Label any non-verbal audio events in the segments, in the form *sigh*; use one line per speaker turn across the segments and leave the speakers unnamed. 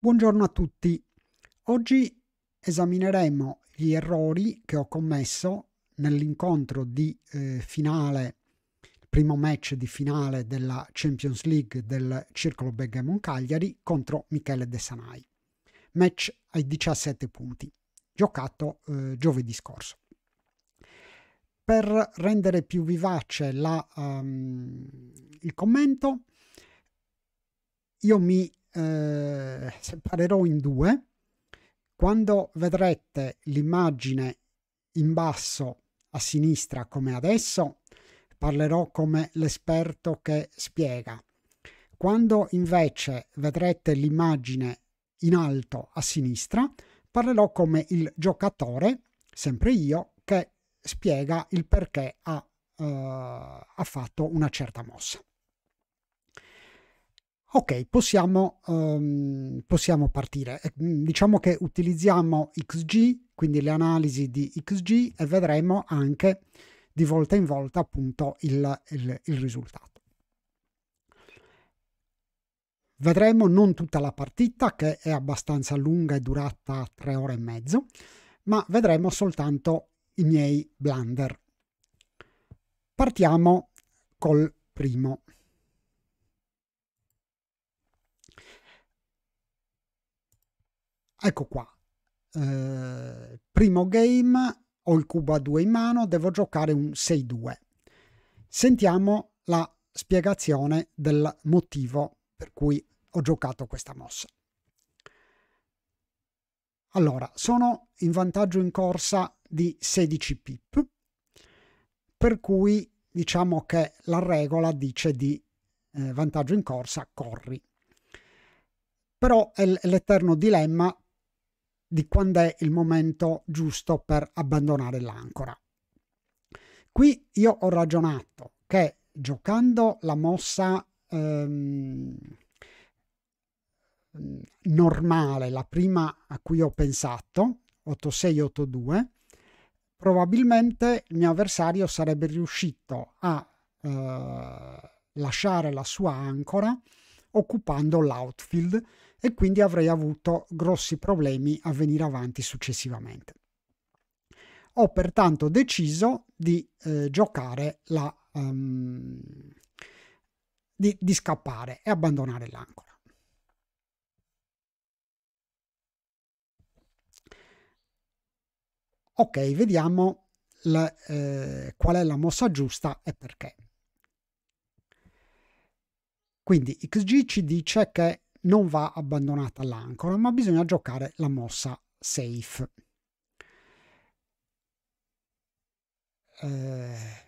Buongiorno a tutti. Oggi esamineremo gli errori che ho commesso nell'incontro di eh, finale, primo match di finale della Champions League del Circolo Bergamo Cagliari contro Michele De Sanai. Match ai 17 punti, giocato eh, giovedì scorso. Per rendere più vivace la, um, il commento, io mi eh, separerò in due. Quando vedrete l'immagine in basso a sinistra come adesso, parlerò come l'esperto che spiega. Quando invece vedrete l'immagine in alto a sinistra, parlerò come il giocatore, sempre io, che spiega il perché ha, eh, ha fatto una certa mossa. Ok, possiamo, um, possiamo partire. Mm, diciamo che utilizziamo XG, quindi le analisi di XG e vedremo anche di volta in volta appunto il, il, il risultato. Vedremo non tutta la partita che è abbastanza lunga e durata tre ore e mezzo, ma vedremo soltanto i miei blunder. Partiamo col primo. Ecco qua. Eh, primo game, ho il cubo a 2 in mano, devo giocare un 6-2. Sentiamo la spiegazione del motivo per cui ho giocato questa mossa. Allora, sono in vantaggio in corsa di 16 pip, per cui diciamo che la regola dice di eh, vantaggio in corsa corri. Però è l'eterno dilemma di quando è il momento giusto per abbandonare l'ancora. Qui io ho ragionato che giocando la mossa ehm, normale, la prima a cui ho pensato, 8 6 probabilmente il mio avversario sarebbe riuscito a eh, lasciare la sua ancora occupando l'outfield e quindi avrei avuto grossi problemi a venire avanti successivamente. Ho pertanto deciso di eh, giocare la... Um, di, di scappare e abbandonare l'ancora. Ok, vediamo la, eh, qual è la mossa giusta e perché. Quindi XG ci dice che non va abbandonata l'ancora, ma bisogna giocare la mossa safe. Eh,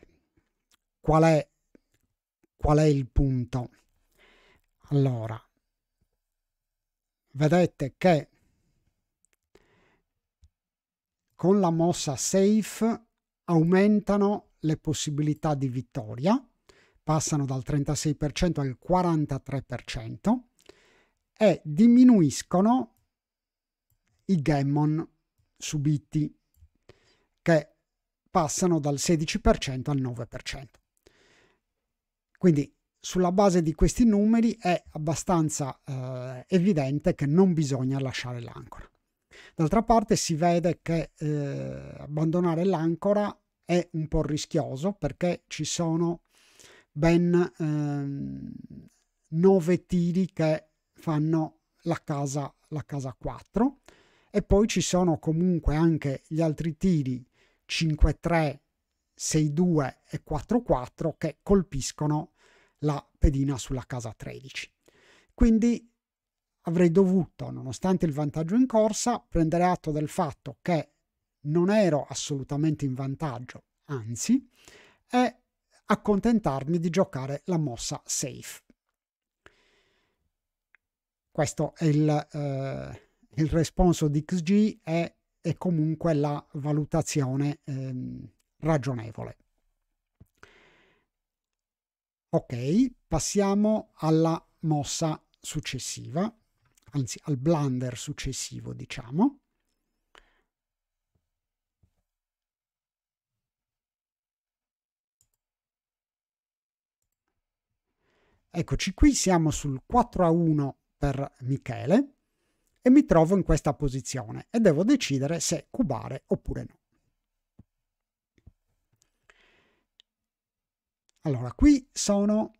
qual, è, qual è il punto? Allora, vedete che con la mossa safe aumentano le possibilità di vittoria, passano dal 36% al 43%, e diminuiscono i gammon subiti che passano dal 16% al 9%. Quindi sulla base di questi numeri è abbastanza eh, evidente che non bisogna lasciare l'ancora. D'altra parte si vede che eh, abbandonare l'ancora è un po' rischioso perché ci sono ben eh, 9 tiri che fanno la casa, la casa 4 e poi ci sono comunque anche gli altri tiri 5-3, 6-2 e 4-4 che colpiscono la pedina sulla casa 13. Quindi avrei dovuto, nonostante il vantaggio in corsa, prendere atto del fatto che non ero assolutamente in vantaggio, anzi, e accontentarmi di giocare la mossa safe. Questo è il, eh, il responso di XG è, e comunque la valutazione ehm, ragionevole. Ok, passiamo alla mossa successiva, anzi al blunder successivo, diciamo. Eccoci qui, siamo sul 4 a 1 per Michele e mi trovo in questa posizione e devo decidere se cubare oppure no. Allora, qui sono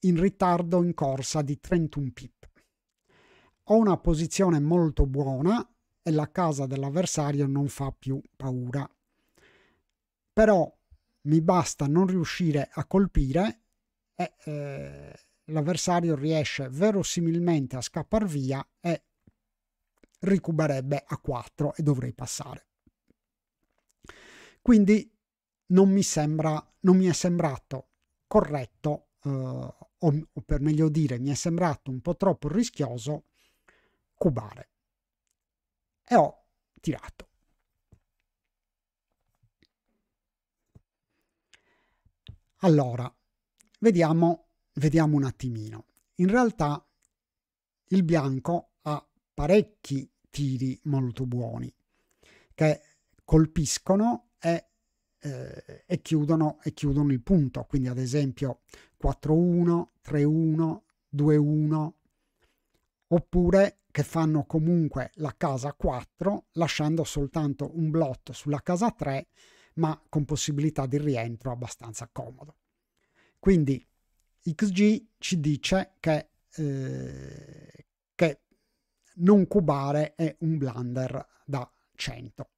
in ritardo in corsa di 31 pip. Ho una posizione molto buona e la casa dell'avversario non fa più paura. Però mi basta non riuscire a colpire e, eh, l'avversario riesce verosimilmente a scappar via e ricuberebbe a 4 e dovrei passare. Quindi non mi, sembra, non mi è sembrato corretto, eh, o, o per meglio dire, mi è sembrato un po' troppo rischioso cubare. E ho tirato. Allora, vediamo Vediamo un attimino. In realtà il bianco ha parecchi tiri molto buoni che colpiscono e, eh, e, chiudono, e chiudono il punto. Quindi ad esempio 4-1, 3-1, 2-1 oppure che fanno comunque la casa 4 lasciando soltanto un blotto sulla casa 3 ma con possibilità di rientro abbastanza comodo. Quindi XG ci dice che, eh, che non cubare è un blunder da 100.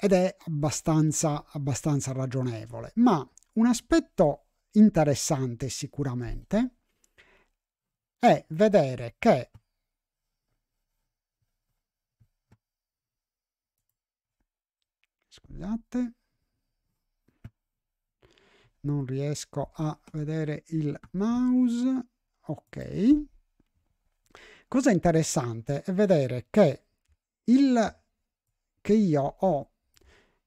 Ed è abbastanza, abbastanza ragionevole. Ma un aspetto interessante sicuramente è vedere che scusate non riesco a vedere il mouse ok cosa interessante è vedere che il che io ho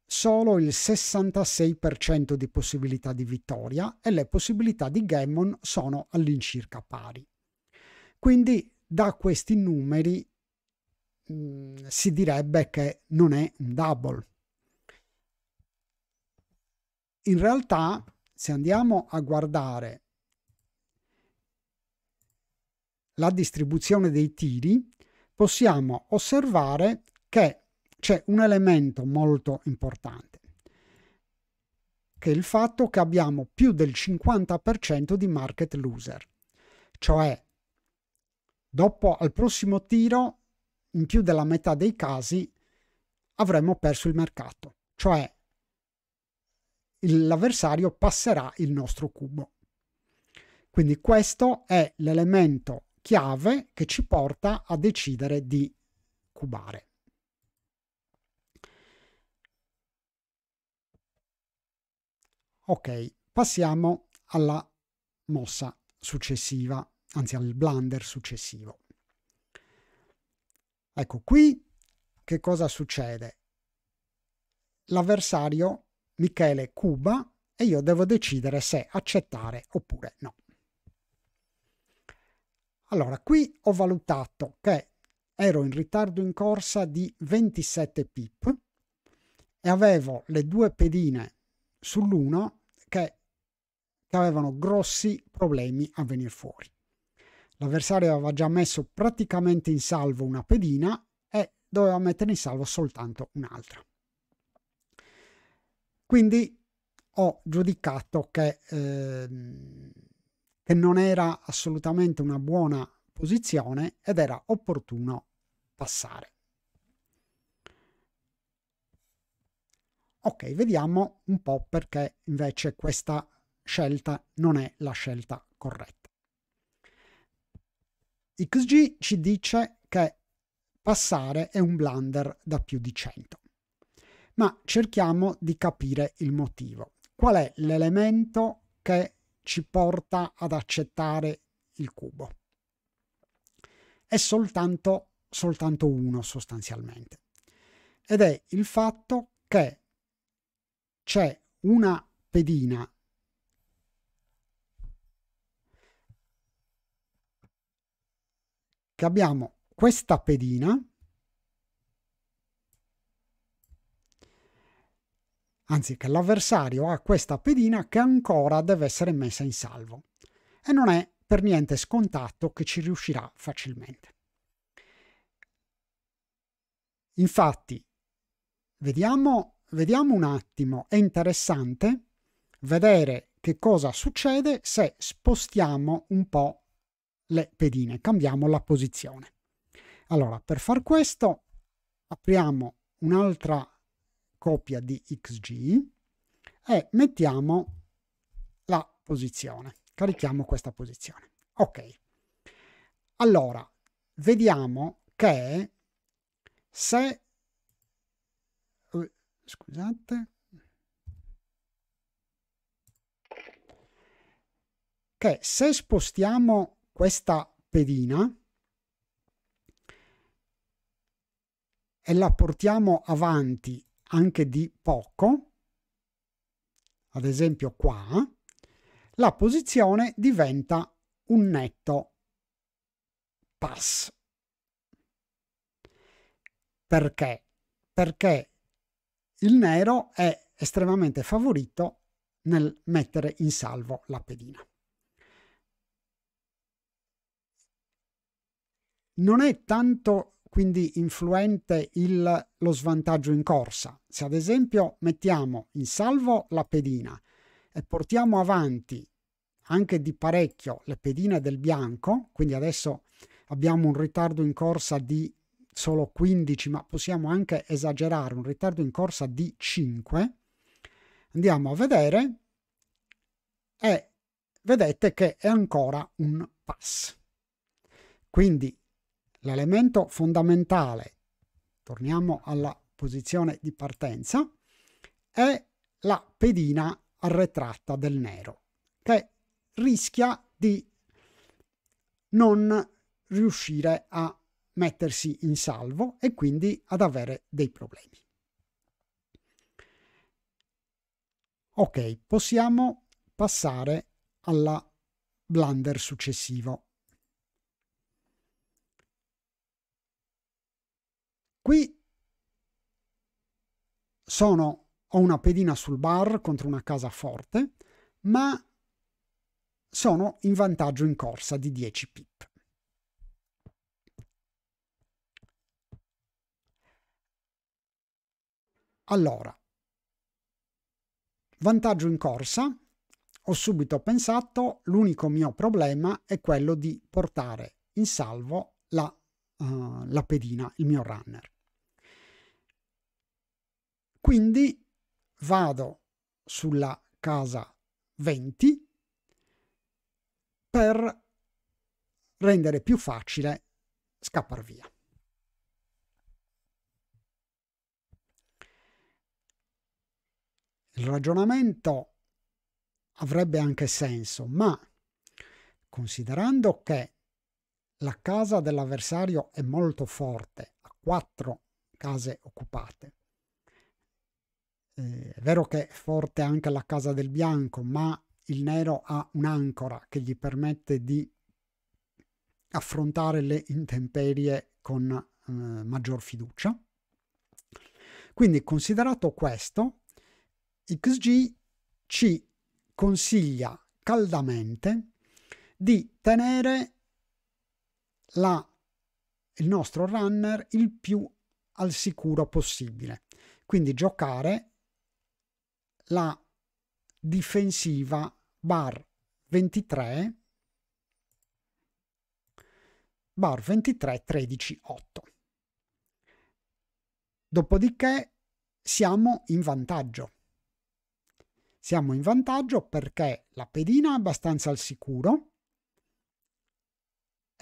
solo il 66% di possibilità di vittoria e le possibilità di Gammon sono all'incirca pari. Quindi da questi numeri mh, mm, si direbbe che non è un double. In realtà se andiamo a guardare la distribuzione dei tiri, possiamo osservare che c'è un elemento molto importante, che è il fatto che abbiamo più del 50% di market loser, cioè dopo al prossimo tiro, in più della metà dei casi, avremmo perso il mercato, cioè l'avversario passerà il nostro cubo. Quindi questo è l'elemento chiave che ci porta a decidere di cubare. Ok, passiamo alla mossa successiva, anzi al blunder successivo. Ecco qui che cosa succede? L'avversario Michele Cuba e io devo decidere se accettare oppure no. Allora, qui ho valutato che ero in ritardo in corsa di 27 pip e avevo le due pedine sull'1 che, che avevano grossi problemi a venire fuori. L'avversario aveva già messo praticamente in salvo una pedina e doveva mettere in salvo soltanto un'altra. Quindi ho giudicato che, eh, che non era assolutamente una buona posizione ed era opportuno passare. Ok, vediamo un po' perché invece questa scelta non è la scelta corretta. XG ci dice che passare è un blunder da più di 100 ma cerchiamo di capire il motivo. Qual è l'elemento che ci porta ad accettare il cubo? È soltanto, soltanto uno sostanzialmente. Ed è il fatto che c'è una pedina che abbiamo questa pedina anzi che l'avversario ha questa pedina che ancora deve essere messa in salvo. E non è per niente scontato che ci riuscirà facilmente. Infatti, vediamo, vediamo un attimo, è interessante vedere che cosa succede se spostiamo un po' le pedine, cambiamo la posizione. Allora, per far questo apriamo un'altra copia di xg e mettiamo la posizione. Carichiamo questa posizione. Ok. Allora, vediamo che se... Eh, scusate. Che se spostiamo questa pedina e la portiamo avanti anche di poco, ad esempio qua, la posizione diventa un netto pass. Perché? Perché il nero è estremamente favorito nel mettere in salvo la pedina. Non è tanto quindi influente il, lo svantaggio in corsa. Se ad esempio mettiamo in salvo la pedina e portiamo avanti anche di parecchio le pedine del bianco, quindi adesso abbiamo un ritardo in corsa di solo 15, ma possiamo anche esagerare, un ritardo in corsa di 5. Andiamo a vedere e vedete che è ancora un pass. Quindi l'elemento fondamentale, torniamo alla posizione di partenza, è la pedina arretrata del nero, che rischia di non riuscire a mettersi in salvo e quindi ad avere dei problemi. Ok, possiamo passare alla blunder successivo. Qui sono, ho una pedina sul bar contro una casa forte, ma sono in vantaggio in corsa di 10 pip. Allora, vantaggio in corsa, ho subito pensato l'unico mio problema è quello di portare in salvo la eh, la pedina, il mio runner. Quindi vado sulla casa 20 per rendere più facile scappare via. Il ragionamento avrebbe anche senso, ma considerando che la casa dell'avversario è molto forte, ha quattro case occupate. Eh, è vero che è forte anche la casa del bianco, ma il nero ha un'ancora che gli permette di affrontare le intemperie con eh, maggior fiducia. Quindi considerato questo, XG ci consiglia caldamente di tenere la, il nostro runner il più al sicuro possibile. Quindi giocare la difensiva bar 23 bar 23 13 8. Dopodiché siamo in vantaggio. Siamo in vantaggio perché la pedina è abbastanza al sicuro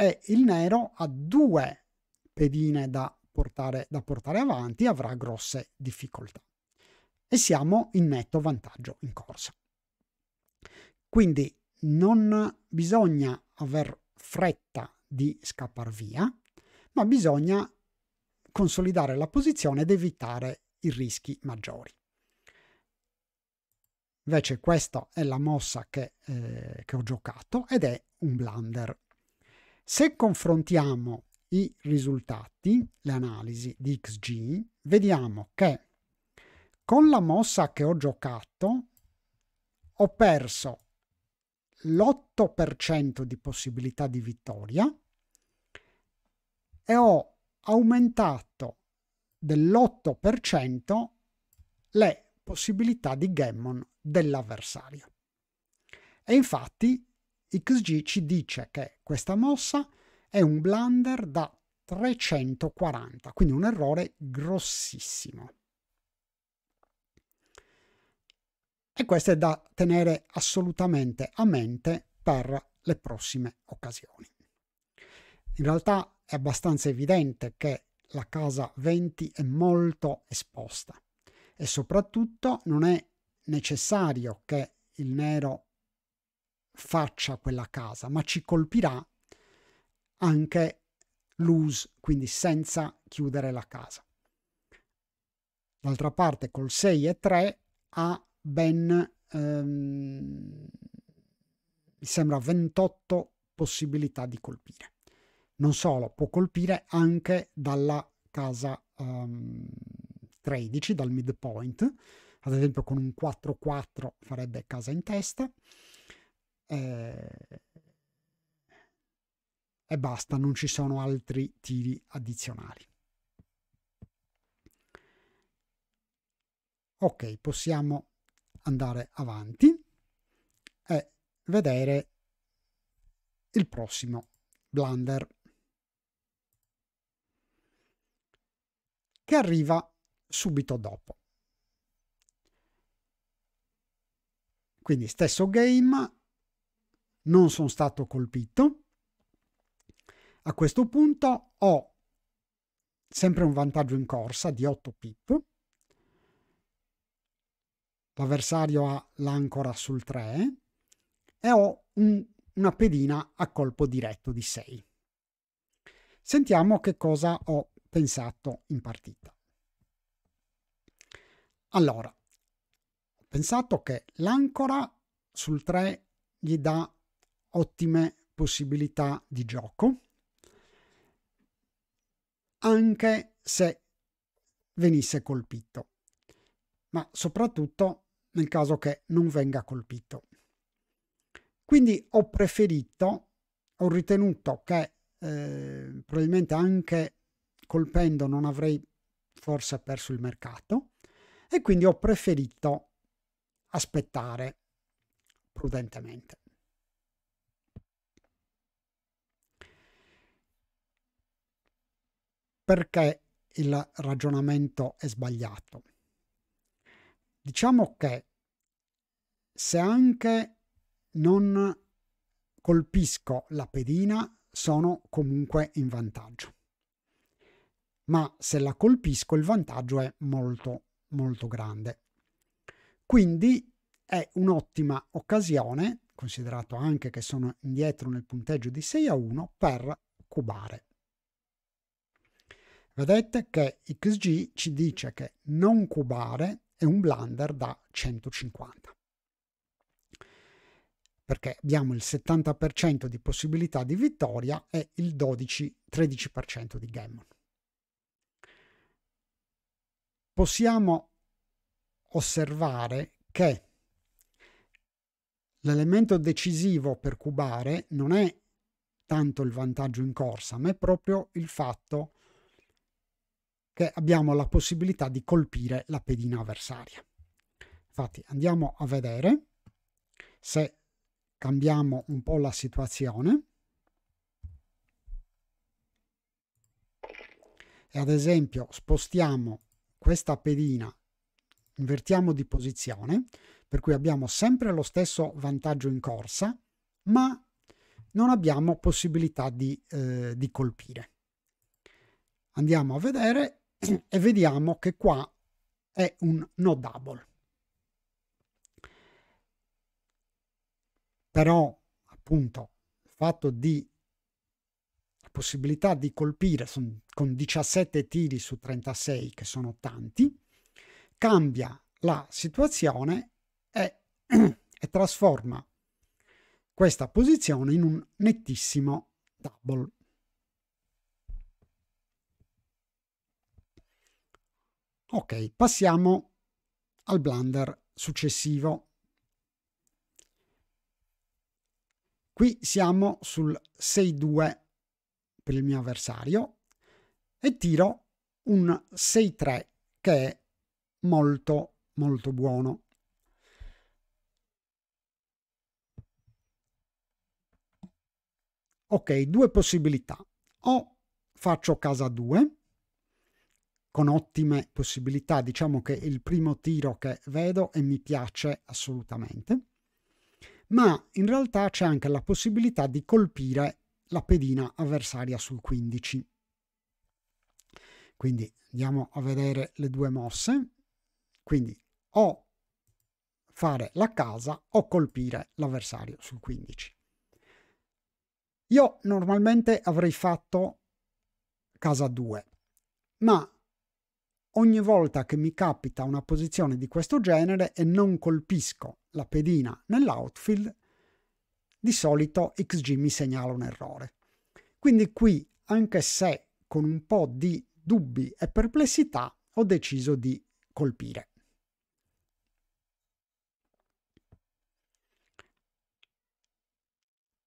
e il nero ha due pedine da portare, da portare avanti, avrà grosse difficoltà. E siamo in netto vantaggio in corsa. Quindi non bisogna aver fretta di scappare via, ma bisogna consolidare la posizione ed evitare i rischi maggiori. Invece questa è la mossa che, eh, che ho giocato ed è un blunder se confrontiamo i risultati, le analisi di XG, vediamo che con la mossa che ho giocato ho perso l'8% di possibilità di vittoria e ho aumentato dell'8% le possibilità di gammon dell'avversario. E infatti XG ci dice che questa mossa è un blunder da 340, quindi un errore grossissimo. E questo è da tenere assolutamente a mente per le prossime occasioni. In realtà è abbastanza evidente che la casa 20 è molto esposta e soprattutto non è necessario che il nero faccia quella casa, ma ci colpirà anche loose, quindi senza chiudere la casa. D'altra parte col 6 e 3 ha ben, ehm, mi sembra, 28 possibilità di colpire. Non solo, può colpire anche dalla casa ehm, 13, dal midpoint, ad esempio con un 4-4 farebbe casa in testa eh, e basta, non ci sono altri tiri addizionali. Ok, possiamo andare avanti e vedere il prossimo blunder che arriva subito dopo. Quindi stesso game, non sono stato colpito. A questo punto ho sempre un vantaggio in corsa di 8 pip. L'avversario ha l'ancora sul 3 e ho un, una pedina a colpo diretto di 6. Sentiamo che cosa ho pensato in partita. Allora, ho pensato che l'ancora sul 3 gli dà ottime possibilità di gioco, anche se venisse colpito, ma soprattutto nel caso che non venga colpito. Quindi ho preferito, ho ritenuto che eh, probabilmente anche colpendo non avrei forse perso il mercato e quindi ho preferito aspettare prudentemente. perché il ragionamento è sbagliato. Diciamo che se anche non colpisco la pedina sono comunque in vantaggio. Ma se la colpisco il vantaggio è molto molto grande. Quindi è un'ottima occasione, considerato anche che sono indietro nel punteggio di 6 a 1, per cubare. Vedete che XG ci dice che non cubare è un blunder da 150 perché abbiamo il 70% di possibilità di vittoria e il 12-13% di gammon. Possiamo osservare che l'elemento decisivo per cubare non è tanto il vantaggio in corsa, ma è proprio il fatto che che abbiamo la possibilità di colpire la pedina avversaria. Infatti andiamo a vedere se cambiamo un po' la situazione. E ad esempio spostiamo questa pedina, invertiamo di posizione, per cui abbiamo sempre lo stesso vantaggio in corsa, ma non abbiamo possibilità di, eh, di colpire. Andiamo a vedere e vediamo che qua è un no double. Però appunto il fatto di la possibilità di colpire con 17 tiri su 36 che sono tanti cambia la situazione e, *clears throat* e trasforma questa posizione in un nettissimo double. Ok, passiamo al blunder successivo. Qui siamo sul 6-2 per il mio avversario e tiro un 6-3 che è molto molto buono. Ok, due possibilità. O faccio casa 2 con ottime possibilità. Diciamo che il primo tiro che vedo e mi piace assolutamente. Ma in realtà c'è anche la possibilità di colpire la pedina avversaria sul 15. Quindi andiamo a vedere le due mosse. Quindi o fare la casa o colpire l'avversario sul 15. Io normalmente avrei fatto casa 2, ma ogni volta che mi capita una posizione di questo genere e non colpisco la pedina nell'outfield, di solito XG mi segnala un errore. Quindi qui, anche se con un po' di dubbi e perplessità, ho deciso di colpire.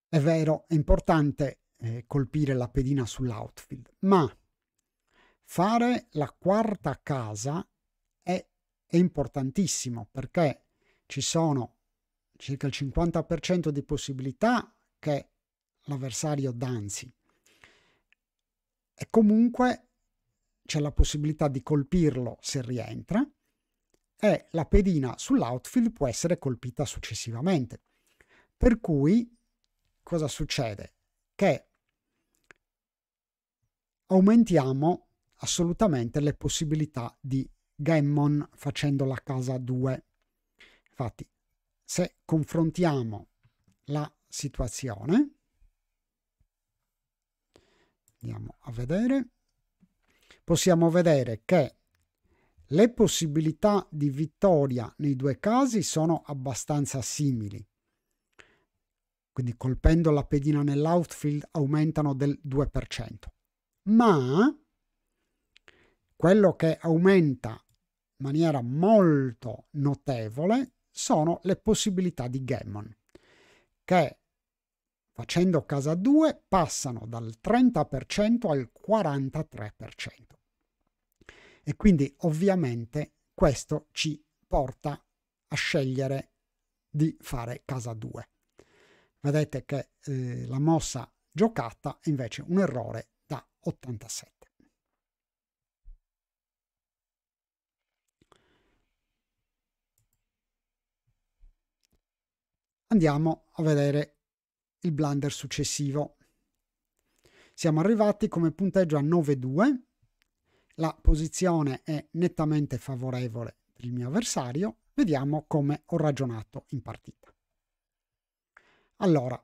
È vero, è importante eh, colpire la pedina sull'outfield, ma Fare la quarta casa è, è importantissimo perché ci sono circa il 50% di possibilità che l'avversario danzi e comunque c'è la possibilità di colpirlo se rientra e la pedina sull'outfield può essere colpita successivamente. Per cui cosa succede? Che aumentiamo assolutamente le possibilità di Gammon facendo la casa 2. Infatti, se confrontiamo la situazione, andiamo a vedere, possiamo vedere che le possibilità di vittoria nei due casi sono abbastanza simili. Quindi colpendo la pedina nell'outfield aumentano del 2%. Ma quello che aumenta in maniera molto notevole sono le possibilità di Gammon, che facendo casa 2 passano dal 30% al 43%. E quindi ovviamente questo ci porta a scegliere di fare casa 2. Vedete che eh, la mossa giocata è invece un errore da 87. Andiamo a vedere il blunder successivo. Siamo arrivati come punteggio a 9-2, la posizione è nettamente favorevole per il mio avversario, vediamo come ho ragionato in partita. Allora,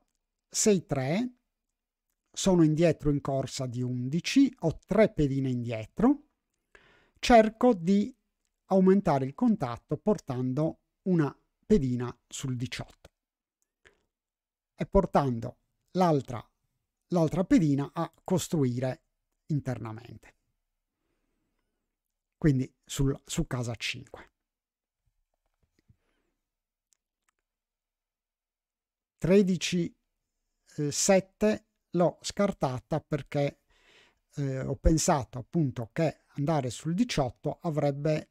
6-3, sono indietro in corsa di 11, ho tre pedine indietro, cerco di aumentare il contatto portando una pedina sul 18 e portando l'altra, l'altra pedina a costruire internamente. Quindi sul, su casa 5. 13 eh, 7 l'ho scartata perché eh, ho pensato appunto che andare sul 18 avrebbe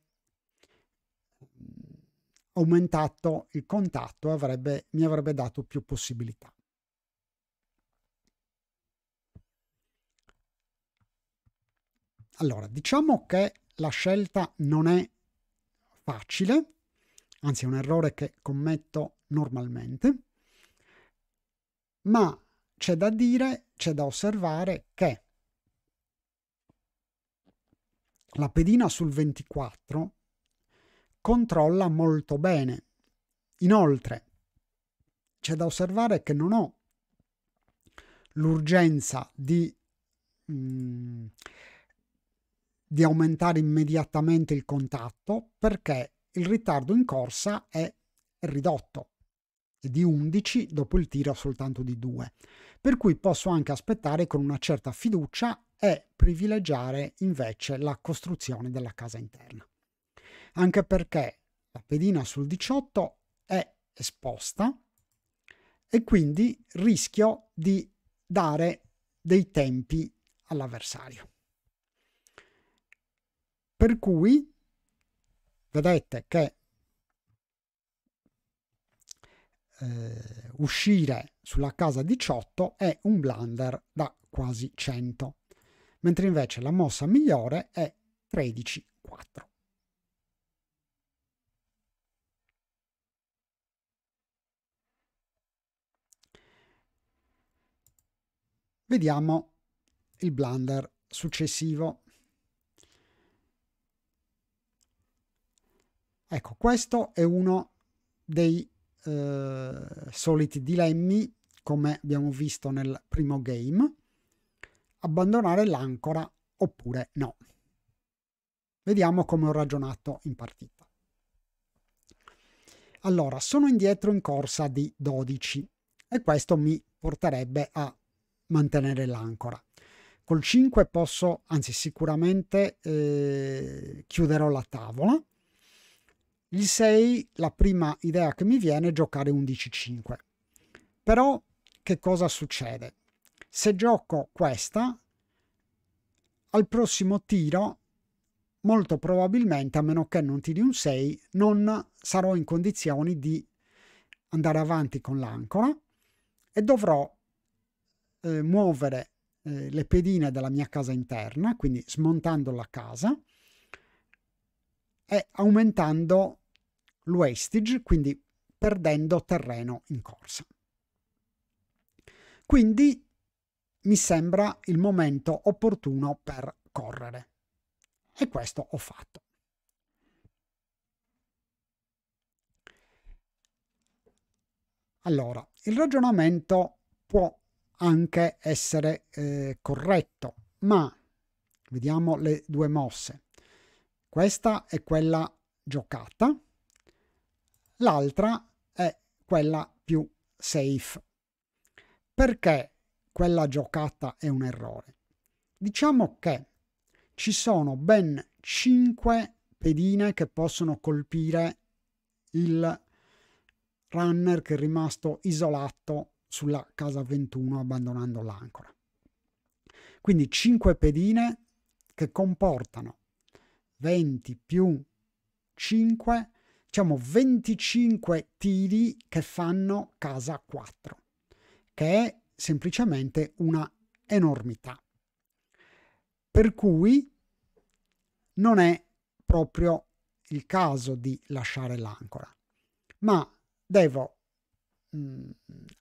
aumentato il contatto avrebbe, mi avrebbe dato più possibilità. Allora, diciamo che la scelta non è facile, anzi è un errore che commetto normalmente, ma c'è da dire, c'è da osservare che la pedina sul 24 controlla molto bene. Inoltre, c'è da osservare che non ho l'urgenza di, mh, mm, di aumentare immediatamente il contatto perché il ritardo in corsa è ridotto è di 11 dopo il tiro soltanto di 2 per cui posso anche aspettare con una certa fiducia e privilegiare invece la costruzione della casa interna anche perché la pedina sul 18 è esposta e quindi rischio di dare dei tempi all'avversario. Per cui vedete che eh, uscire sulla casa 18 è un blunder da quasi 100, mentre invece la mossa migliore è 13-4. Vediamo il blunder successivo. Ecco, questo è uno dei eh, soliti dilemmi, come abbiamo visto nel primo game. Abbandonare l'ancora oppure no. Vediamo come ho ragionato in partita. Allora, sono indietro in corsa di 12 e questo mi porterebbe a mantenere l'ancora. Col 5 posso, anzi sicuramente eh, chiuderò la tavola. Il 6, la prima idea che mi viene è giocare 11-5. Però che cosa succede? Se gioco questa, al prossimo tiro molto probabilmente, a meno che non tiri un 6, non sarò in condizioni di andare avanti con l'ancora e dovrò eh, muovere eh, le pedine della mia casa interna, quindi smontando la casa e aumentando l'wastage, quindi perdendo terreno in corsa. Quindi mi sembra il momento opportuno per correre. E questo ho fatto. Allora, il ragionamento può anche essere eh, corretto, ma vediamo le due mosse. Questa è quella giocata, l'altra è quella più safe. Perché quella giocata è un errore? Diciamo che ci sono ben 5 pedine che possono colpire il runner che è rimasto isolato sulla casa 21 abbandonando l'ancora. Quindi 5 pedine che comportano 20 più 5, diciamo 25 tiri che fanno casa 4, che è semplicemente una enormità. Per cui non è proprio il caso di lasciare l'ancora, ma devo mh, mm,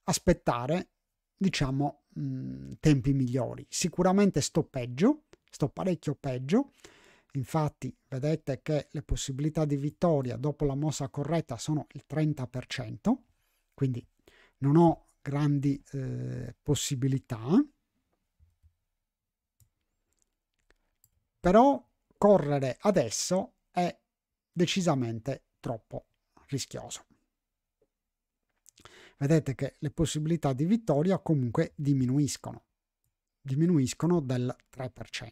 aspettare, diciamo, mh, mm, tempi migliori. Sicuramente sto peggio, sto parecchio peggio. Infatti, vedete che le possibilità di vittoria dopo la mossa corretta sono il 30%, quindi non ho grandi eh, possibilità. Però correre adesso è decisamente troppo rischioso vedete che le possibilità di vittoria comunque diminuiscono, diminuiscono del 3%.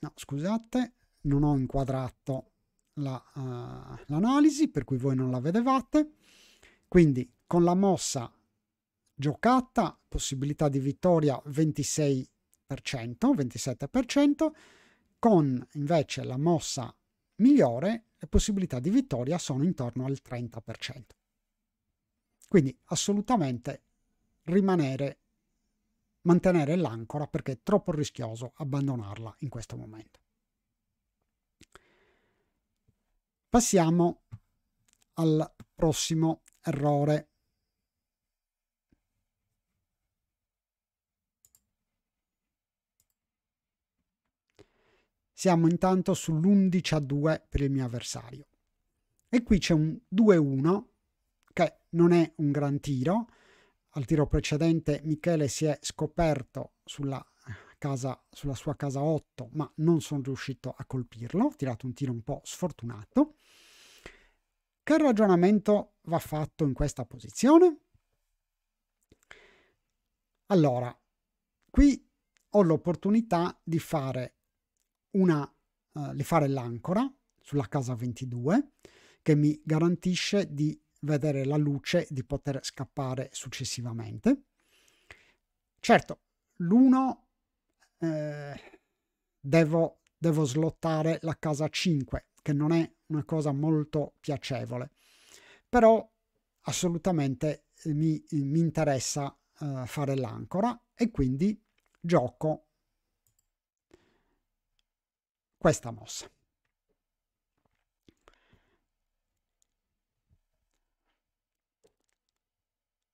No, scusate, non ho inquadrato eh, l'analisi, la, uh, per cui voi non la vedevate. Quindi con la mossa giocata, possibilità di vittoria 26%, 27%, con invece la mossa migliore, le possibilità di vittoria sono intorno al 30%. Quindi assolutamente rimanere, mantenere l'ancora perché è troppo rischioso abbandonarla in questo momento. Passiamo al prossimo errore Siamo intanto sull'11 a 2 per il mio avversario. E qui c'è un 2-1 che non è un gran tiro. Al tiro precedente Michele si è scoperto sulla, casa, sulla sua casa 8, ma non sono riuscito a colpirlo. Ho tirato un tiro un po' sfortunato. Che ragionamento va fatto in questa posizione? Allora, qui ho l'opportunità di fare una uh, le fare l'ancora sulla casa 22 che mi garantisce di vedere la luce e di poter scappare successivamente. Certo, l'uno eh, devo, devo slottare la casa 5, che non è una cosa molto piacevole, però assolutamente eh, mi, mi interessa eh, fare l'ancora e quindi gioco questa mossa.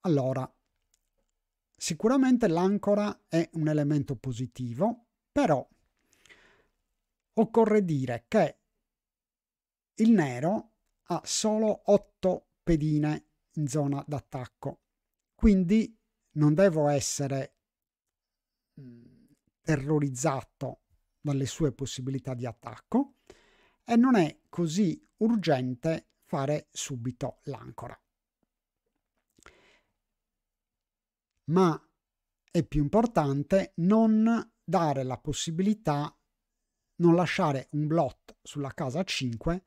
Allora, sicuramente l'ancora è un elemento positivo, però occorre dire che il nero ha solo 8 pedine in zona d'attacco, quindi non devo essere mm, terrorizzato dalle sue possibilità di attacco e non è così urgente fare subito l'ancora. Ma è più importante non dare la possibilità, non lasciare un blot sulla casa 5,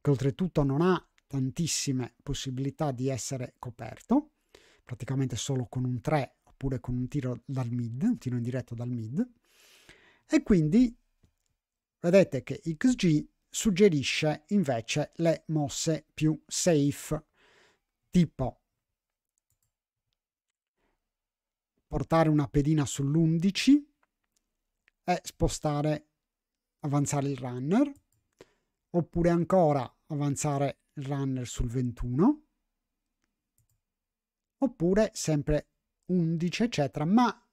che oltretutto non ha tantissime possibilità di essere coperto, praticamente solo con un 3 oppure con un tiro dal mid, un tiro indiretto dal mid, e quindi vedete che XG suggerisce invece le mosse più safe, tipo portare una pedina sull'11 e spostare, avanzare il runner, oppure ancora avanzare il runner sul 21, oppure sempre 11 eccetera, ma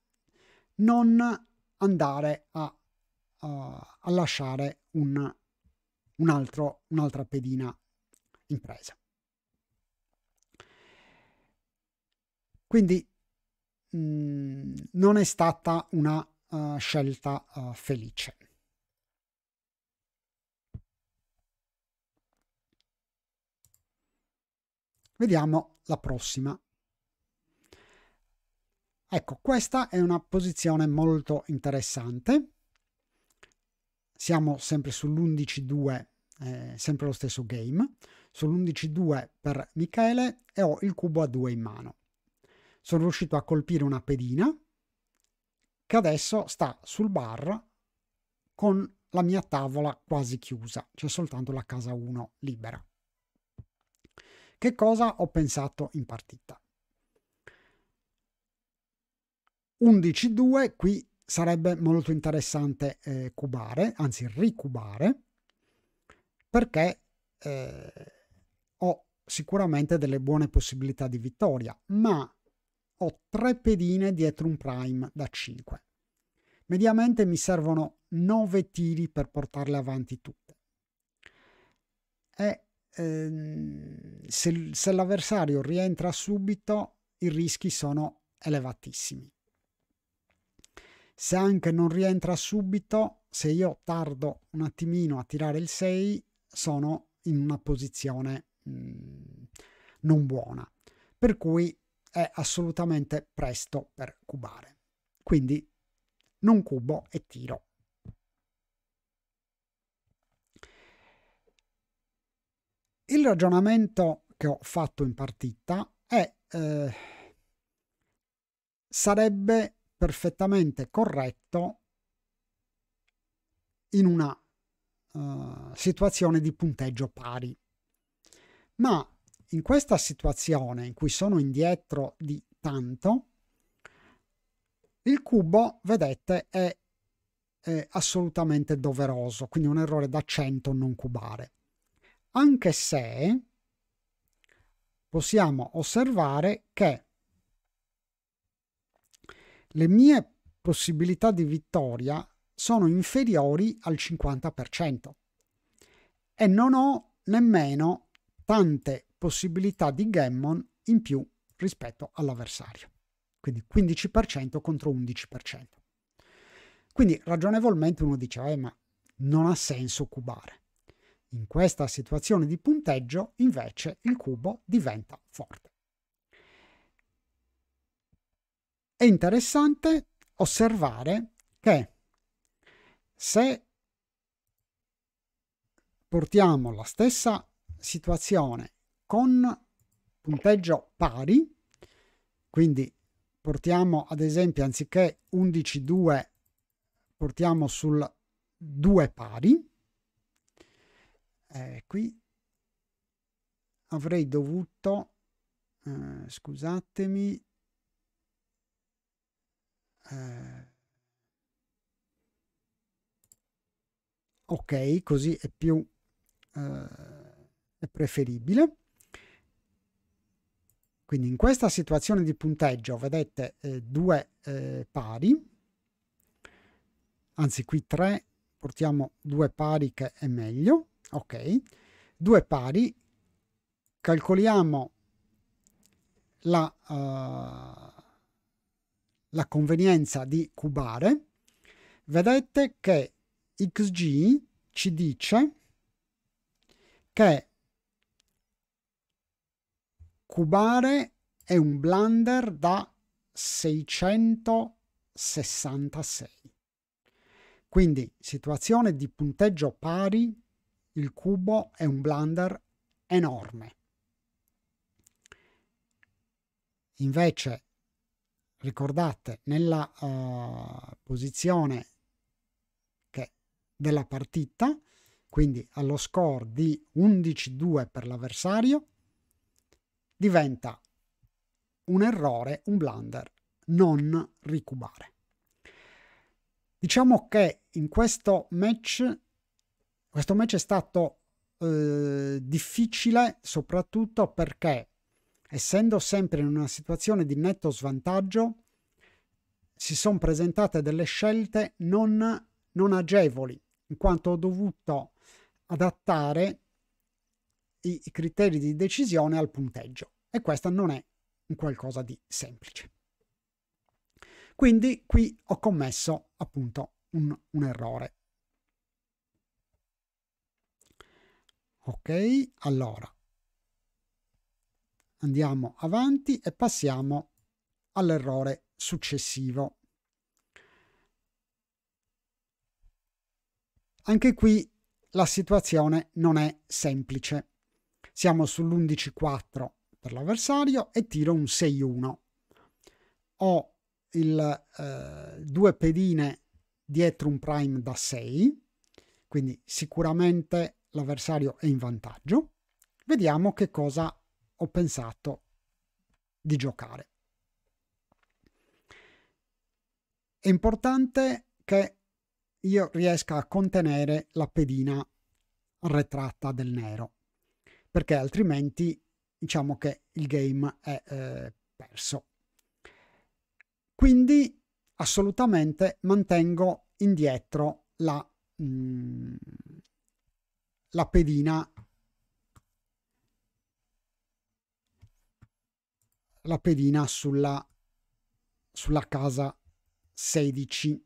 non andare a, a, a lasciare un, un altro, un'altra pedina impresa. Quindi mh, mm, non è stata una uh, scelta uh, felice. Vediamo la prossima Ecco, questa è una posizione molto interessante. Siamo sempre sull'11-2, eh, sempre lo stesso game, sull'11-2 per Michele e ho il cubo a 2 in mano. Sono riuscito a colpire una pedina che adesso sta sul bar con la mia tavola quasi chiusa, c'è soltanto la casa 1 libera. Che cosa ho pensato in partita? 11-2, qui sarebbe molto interessante eh, cubare, anzi ricubare, perché eh, ho sicuramente delle buone possibilità di vittoria, ma ho tre pedine dietro un prime da 5. Mediamente mi servono 9 tiri per portarle avanti tutte. E ehm, se, se l'avversario rientra subito, i rischi sono elevatissimi se anche non rientra subito, se io tardo un attimino a tirare il 6, sono in una posizione mh, mm, non buona. Per cui è assolutamente presto per cubare. Quindi non cubo e tiro. Il ragionamento che ho fatto in partita è eh, sarebbe perfettamente corretto in una uh, situazione di punteggio pari. Ma in questa situazione in cui sono indietro di tanto, il cubo, vedete, è, è assolutamente doveroso, quindi un errore da 100 non cubare. Anche se possiamo osservare che le mie possibilità di vittoria sono inferiori al 50% e non ho nemmeno tante possibilità di gammon in più rispetto all'avversario. Quindi 15% contro 11%. Quindi ragionevolmente uno dice, eh, ma non ha senso cubare. In questa situazione di punteggio invece il cubo diventa forte. è interessante osservare che se portiamo la stessa situazione con punteggio pari, quindi portiamo ad esempio anziché 11,2 portiamo sul 2 pari, eh, qui avrei dovuto, eh, scusatemi, eh, ok così è più eh, è preferibile quindi in questa situazione di punteggio vedete eh, due eh, pari anzi qui tre portiamo due pari che è meglio ok due pari calcoliamo la uh, la convenienza di cubare, vedete che xg ci dice che cubare è un blunder da 666. Quindi situazione di punteggio pari, il cubo è un blunder enorme. Invece ricordate, nella uh, posizione che, della partita, quindi allo score di 11-2 per l'avversario, diventa un errore, un blunder, non ricubare. Diciamo che in questo match, questo match è stato eh, difficile soprattutto perché essendo sempre in una situazione di netto svantaggio, si sono presentate delle scelte non, non agevoli, in quanto ho dovuto adattare i, i criteri di decisione al punteggio e questa non è un qualcosa di semplice. Quindi qui ho commesso appunto un, un errore. Ok, allora Andiamo avanti e passiamo all'errore successivo. Anche qui la situazione non è semplice. Siamo sull'11-4 per l'avversario e tiro un 6-1. Ho il, eh, due pedine dietro un prime da 6, quindi sicuramente l'avversario è in vantaggio. Vediamo che cosa ho pensato di giocare. È importante che io riesca a contenere la pedina retratta del nero, perché altrimenti diciamo che il game è eh, perso. Quindi assolutamente mantengo indietro la, mh, mm, la pedina la pedina sulla, sulla casa 16.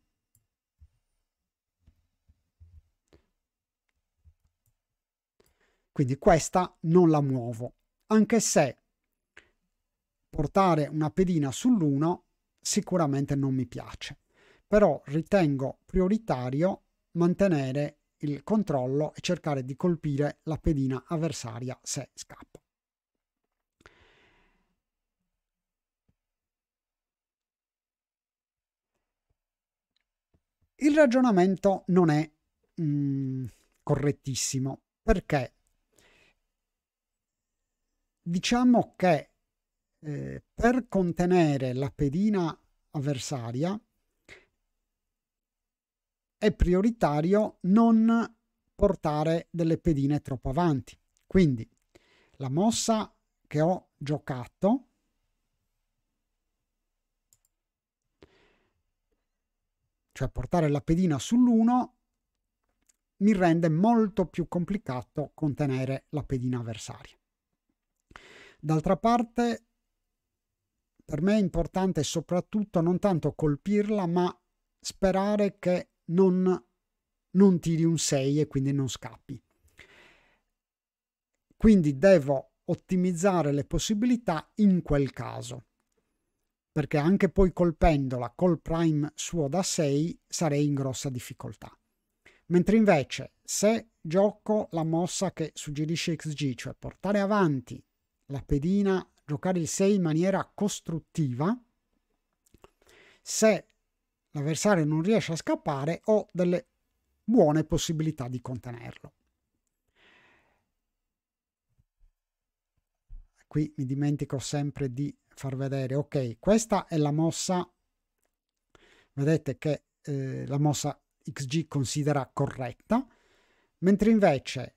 Quindi questa non la muovo, anche se portare una pedina sull'1 sicuramente non mi piace, però ritengo prioritario mantenere il controllo e cercare di colpire la pedina avversaria se scappa. Il ragionamento non è mh, mm, correttissimo perché diciamo che eh, per contenere la pedina avversaria è prioritario non portare delle pedine troppo avanti. Quindi la mossa che ho giocato cioè portare la pedina sull'1, mi rende molto più complicato contenere la pedina avversaria. D'altra parte, per me è importante soprattutto non tanto colpirla, ma sperare che non, non tiri un 6 e quindi non scappi. Quindi devo ottimizzare le possibilità in quel caso perché anche poi colpendola col prime suo da 6 sarei in grossa difficoltà. Mentre invece se gioco la mossa che suggerisce XG, cioè portare avanti la pedina, giocare il 6 in maniera costruttiva, se l'avversario non riesce a scappare ho delle buone possibilità di contenerlo. Qui mi dimentico sempre di far vedere, ok, questa è la mossa, vedete che eh, la mossa XG considera corretta, mentre invece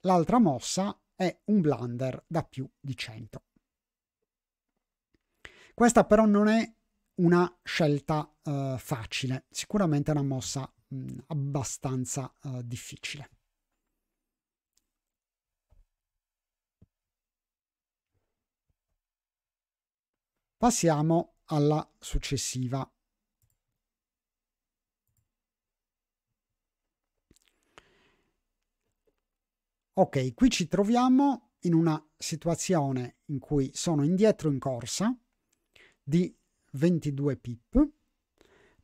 l'altra mossa è un blunder da più di 100. Questa però non è una scelta eh, facile, sicuramente è una mossa mh, abbastanza eh, difficile. Passiamo alla successiva. Ok, qui ci troviamo in una situazione in cui sono indietro in corsa di 22 pip,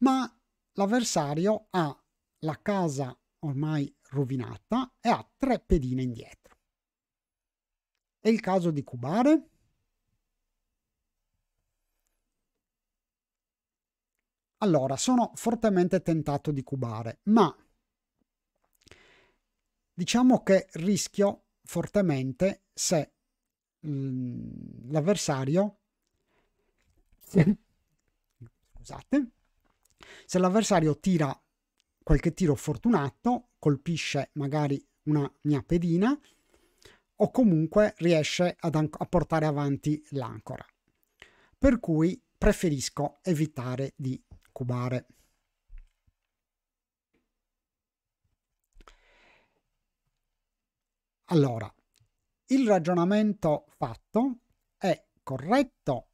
ma l'avversario ha la casa ormai rovinata e ha tre pedine indietro. È il caso di cubare Allora, sono fortemente tentato di cubare, ma diciamo che rischio fortemente se mm, l'avversario sì. scusate se l'avversario tira qualche tiro fortunato colpisce magari una mia pedina o comunque riesce ad a portare avanti l'ancora per cui preferisco evitare di cubare. Allora, il ragionamento fatto è corretto,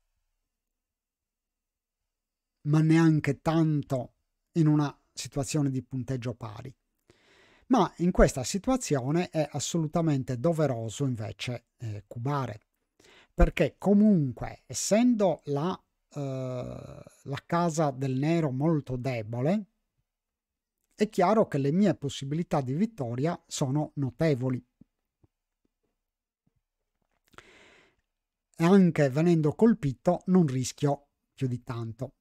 ma neanche tanto in una situazione di punteggio pari. Ma in questa situazione è assolutamente doveroso invece eh, cubare, perché comunque essendo la eh, la casa del nero molto debole, è chiaro che le mie possibilità di vittoria sono notevoli. E anche venendo colpito non rischio più di tanto.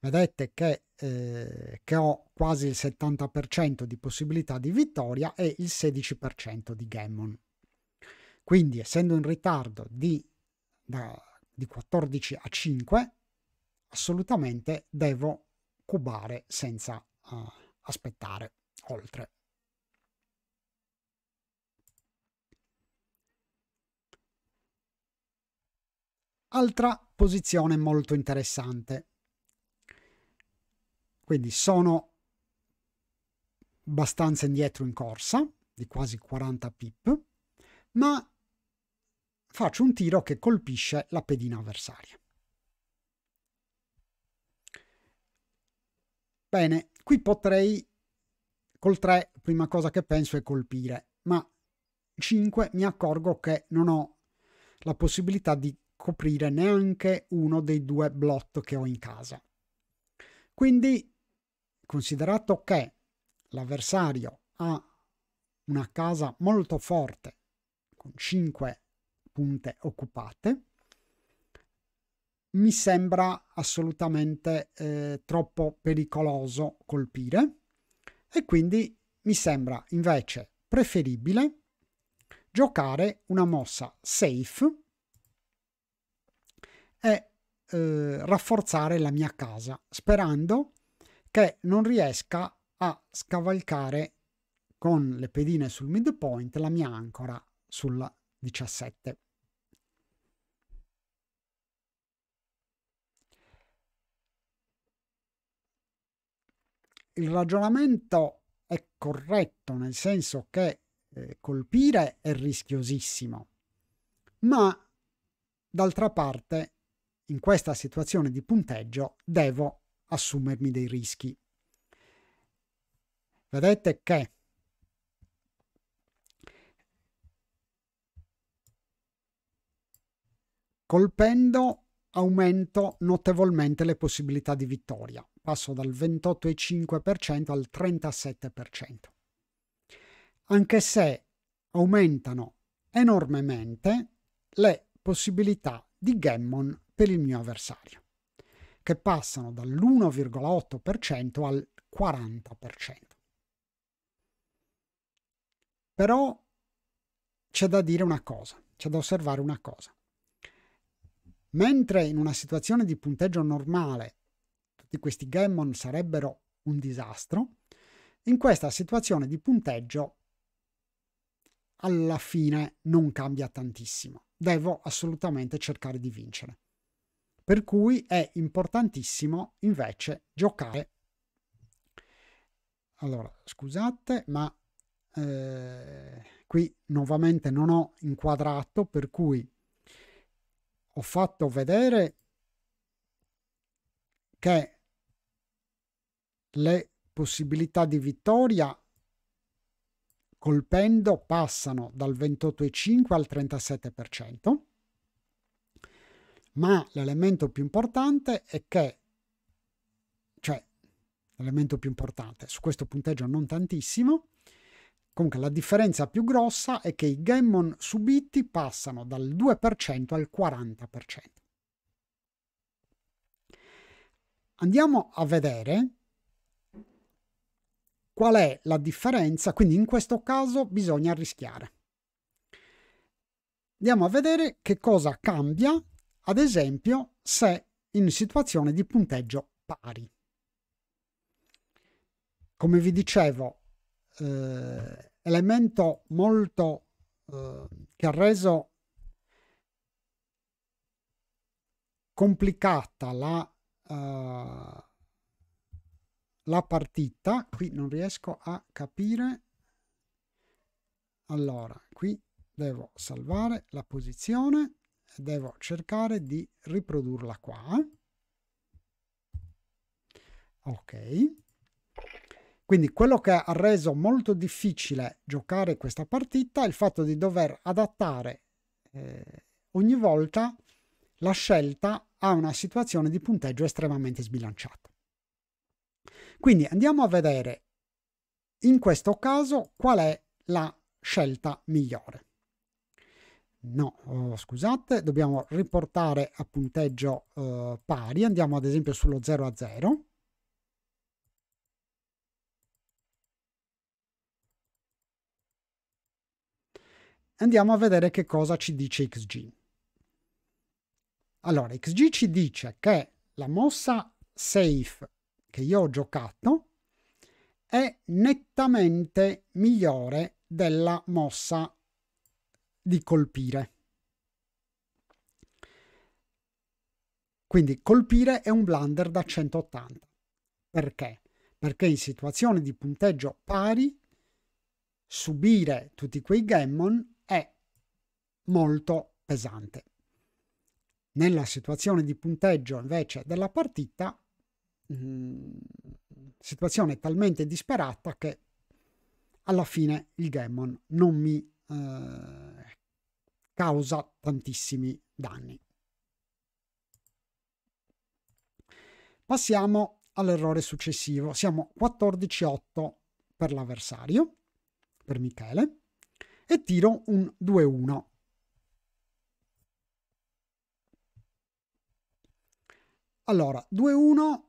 Vedete che, eh, che ho quasi il 70% di possibilità di vittoria e il 16% di Gammon. Quindi essendo in ritardo di, da, di 14 a 5 assolutamente devo cubare senza uh, aspettare oltre. Altra posizione molto interessante. Quindi sono abbastanza indietro in corsa, di quasi 40 pip, ma faccio un tiro che colpisce la pedina avversaria. Bene, qui potrei col 3, prima cosa che penso è colpire, ma 5 mi accorgo che non ho la possibilità di coprire neanche uno dei due blot che ho in casa. Quindi, considerato che l'avversario ha una casa molto forte, con 5 punte occupate mi sembra assolutamente eh, troppo pericoloso colpire e quindi mi sembra invece preferibile giocare una mossa safe e eh, rafforzare la mia casa sperando che non riesca a scavalcare con le pedine sul midpoint la mia ancora sulla 17. il ragionamento è corretto, nel senso che eh, colpire è rischiosissimo, ma d'altra parte in questa situazione di punteggio devo assumermi dei rischi. Vedete che colpendo aumento notevolmente le possibilità di vittoria passo dal 28,5% al 37%. Anche se aumentano enormemente le possibilità di Gammon per il mio avversario, che passano dall'1,8% al 40%. Però c'è da dire una cosa, c'è da osservare una cosa. Mentre in una situazione di punteggio normale di questi Gammon sarebbero un disastro, in questa situazione di punteggio alla fine non cambia tantissimo. Devo assolutamente cercare di vincere. Per cui è importantissimo invece giocare. Allora, scusate, ma eh, qui nuovamente non ho inquadrato, per cui ho fatto vedere che le possibilità di vittoria colpendo passano dal 28,5 al 37%, ma l'elemento più importante è che, cioè l'elemento più importante, su questo punteggio non tantissimo, comunque la differenza più grossa è che i gammon subiti passano dal 2% al 40%. Andiamo a vedere Qual è la differenza? Quindi in questo caso bisogna rischiare. Andiamo a vedere che cosa cambia, ad esempio, se in situazione di punteggio pari. Come vi dicevo, eh, elemento molto eh, che ha reso complicata la uh, la partita. Qui non riesco a capire. Allora, qui devo salvare la posizione e devo cercare di riprodurla qua. Ok. Quindi quello che ha reso molto difficile giocare questa partita è il fatto di dover adattare eh, ogni volta la scelta a una situazione di punteggio estremamente sbilanciata. Quindi andiamo a vedere in questo caso qual è la scelta migliore. No, oh, scusate, dobbiamo riportare a punteggio eh, pari, andiamo ad esempio sullo 0 a 0. Andiamo a vedere che cosa ci dice XG. Allora, XG ci dice che la mossa safe che io ho giocato è nettamente migliore della mossa di colpire. Quindi colpire è un blunder da 180. Perché? Perché in situazione di punteggio pari subire tutti quei gammon è molto pesante. Nella situazione di punteggio invece della partita situazione talmente disperata che alla fine il Gammon non mi eh, causa tantissimi danni. Passiamo all'errore successivo. Siamo 14-8 per l'avversario, per Michele, e tiro un 2-1. Allora, 2-1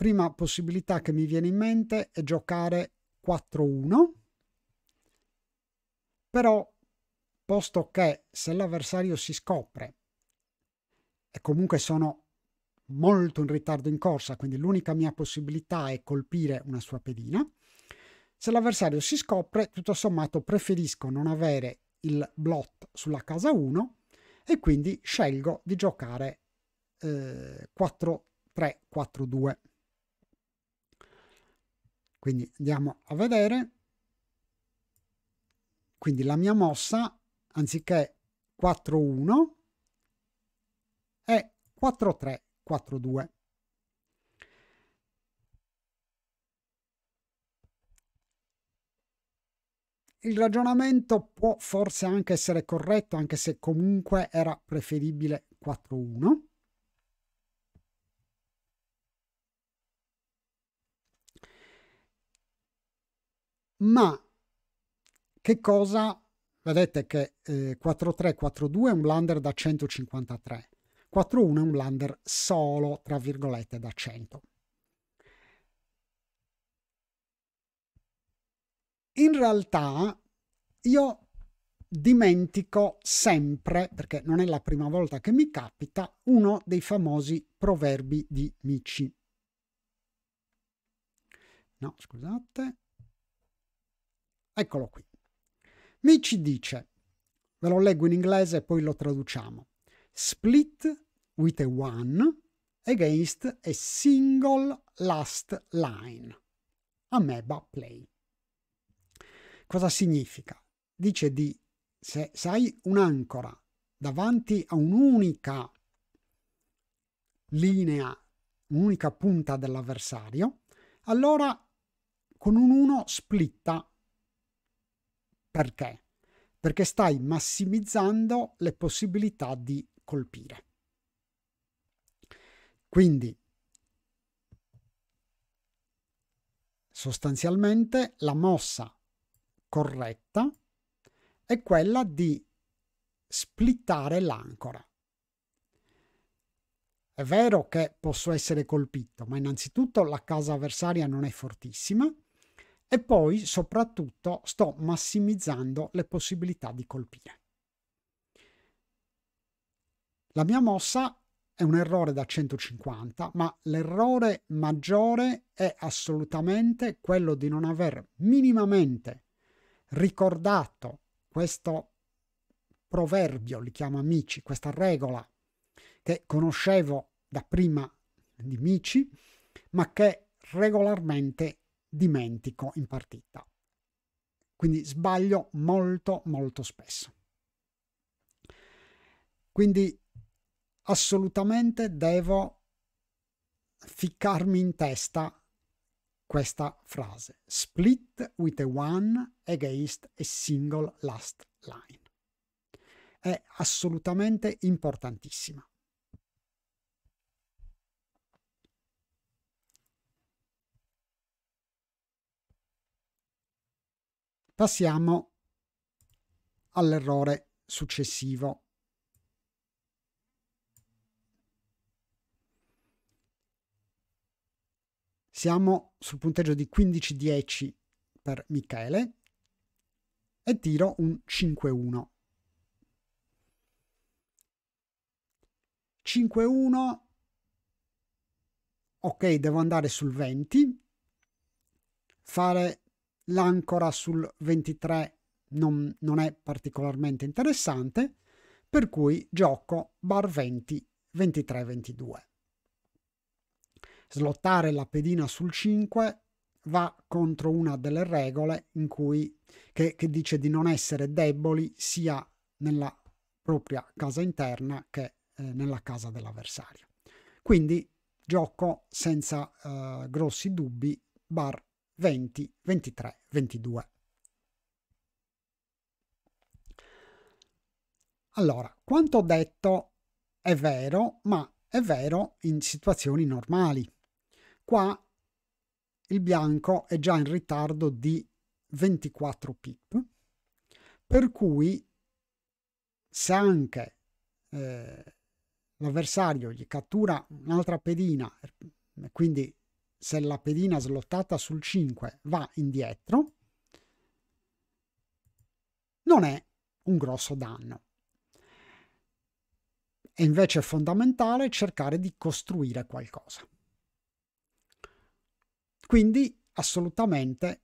Prima possibilità che mi viene in mente è giocare 4-1, però posto che se l'avversario si scopre e comunque sono molto in ritardo in corsa, quindi l'unica mia possibilità è colpire una sua pedina, se l'avversario si scopre, tutto sommato preferisco non avere il blot sulla casa 1 e quindi scelgo di giocare eh, 4-3-4-2. Quindi andiamo a vedere. Quindi la mia mossa, anziché 4-1, è 4-3, 4-2. Il ragionamento può forse anche essere corretto, anche se comunque era preferibile 4-1. ma che cosa vedete che eh, 4342 è un lander da 153 41 è un lander solo tra virgolette da 100 in realtà io dimentico sempre, perché non è la prima volta che mi capita, uno dei famosi proverbi di Mici. No, scusate. Eccolo qui. Mi ci dice, ve lo leggo in inglese e poi lo traduciamo, split with a one against a single last line. Ameba play. Cosa significa? Dice di se, se hai un'ancora davanti a un'unica linea, un'unica punta dell'avversario, allora con un 1 splitta perché? Perché stai massimizzando le possibilità di colpire. Quindi, sostanzialmente, la mossa corretta è quella di splittare l'ancora. È vero che posso essere colpito, ma innanzitutto la casa avversaria non è fortissima e poi soprattutto sto massimizzando le possibilità di colpire. La mia mossa è un errore da 150, ma l'errore maggiore è assolutamente quello di non aver minimamente ricordato questo proverbio, li chiamo amici, questa regola che conoscevo da prima di Mici, ma che regolarmente dimentico in partita. Quindi sbaglio molto, molto spesso. Quindi assolutamente devo ficcarmi in testa questa frase. Split with a one against a single last line. È assolutamente importantissima. Passiamo all'errore successivo. Siamo sul punteggio di 15-10 per Michele e tiro un 5-1. 5-1, ok, devo andare sul 20, fare l'ancora sul 23 non, non è particolarmente interessante, per cui gioco bar 20, 23, 22. Slottare la pedina sul 5 va contro una delle regole in cui, che, che dice di non essere deboli sia nella propria casa interna che eh, nella casa dell'avversario. Quindi gioco senza eh, grossi dubbi bar 20, 23, 22. Allora, quanto ho detto è vero, ma è vero in situazioni normali. Qua il bianco è già in ritardo di 24 pip, per cui se anche eh, l'avversario gli cattura un'altra pedina, quindi se la pedina slottata sul 5 va indietro, non è un grosso danno. È invece fondamentale cercare di costruire qualcosa. Quindi assolutamente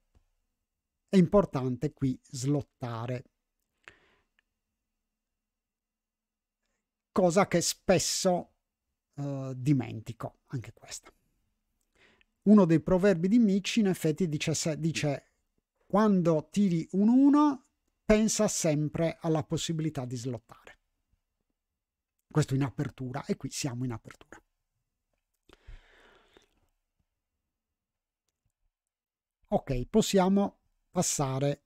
è importante qui slottare. Cosa che spesso eh, dimentico, anche questa uno dei proverbi di Mitch in effetti dice, dice quando tiri un 1 pensa sempre alla possibilità di slottare. Questo in apertura e qui siamo in apertura. Ok, possiamo passare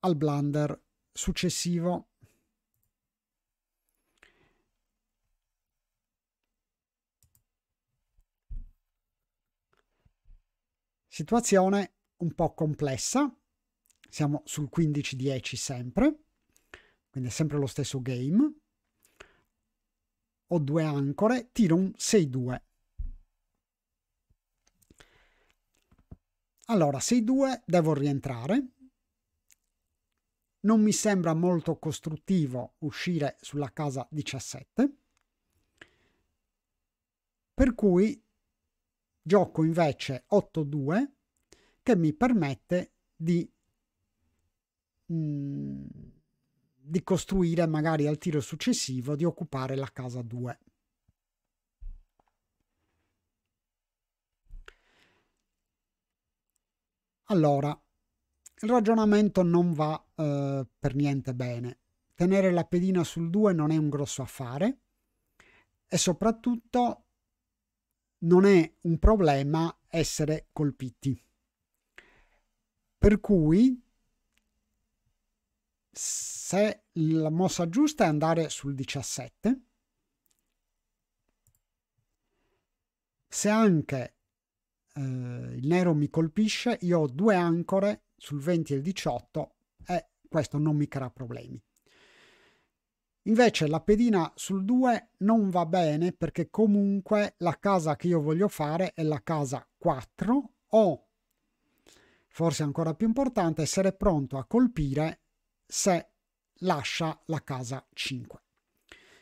al blunder successivo Situazione un po' complessa. Siamo sul 15-10 sempre, quindi è sempre lo stesso game. Ho due ancore, tiro un 6-2. Allora, 6-2 devo rientrare. Non mi sembra molto costruttivo uscire sulla casa 17. Per cui Gioco invece 8-2 che mi permette di, mh, mm, di costruire magari al tiro successivo, di occupare la casa 2. Allora, il ragionamento non va eh, per niente bene. Tenere la pedina sul 2 non è un grosso affare e soprattutto non è un problema essere colpiti. Per cui se la mossa giusta è andare sul 17, se anche eh, il nero mi colpisce, io ho due ancore sul 20 e il 18 e questo non mi crea problemi. Invece la pedina sul 2 non va bene perché comunque la casa che io voglio fare è la casa 4 o, forse ancora più importante, essere pronto a colpire se lascia la casa 5.